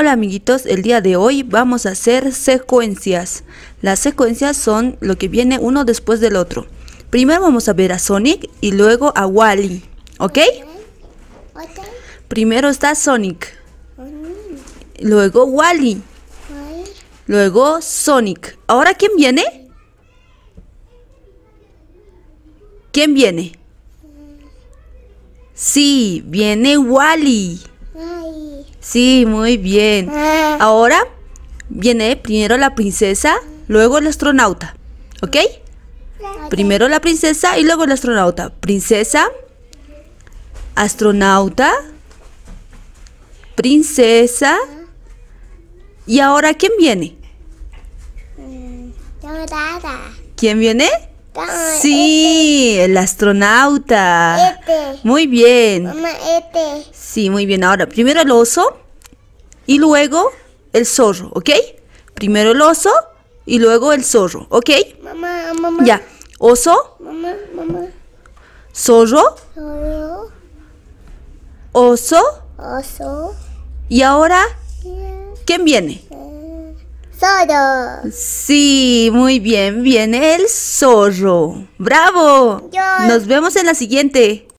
Hola amiguitos, el día de hoy vamos a hacer secuencias. Las secuencias son lo que viene uno después del otro. Primero vamos a ver a Sonic y luego a Wally, ¿ok? Primero está Sonic, luego Wally, luego Sonic. ¿Ahora quién viene? ¿Quién viene? Sí, viene Wally. Sí, muy bien. Ah. Ahora viene primero la princesa, luego el astronauta. ¿Ok? Primero la princesa y luego el astronauta. Princesa, astronauta, princesa. ¿Y ahora quién viene? Mm, ¿Quién viene? Sí, este. el astronauta. Este. Muy bien. Mamá, este. Sí, muy bien. Ahora, primero el oso y luego el zorro, ¿ok? Primero el oso y luego el zorro, ¿ok? Mamá, mamá. Ya. Oso. Mamá, mamá. Zorro. Zorro. Oso. Oso. Y ahora, ¿quién viene? zorro. Sí, muy bien, viene el zorro. ¡Bravo! Nos vemos en la siguiente.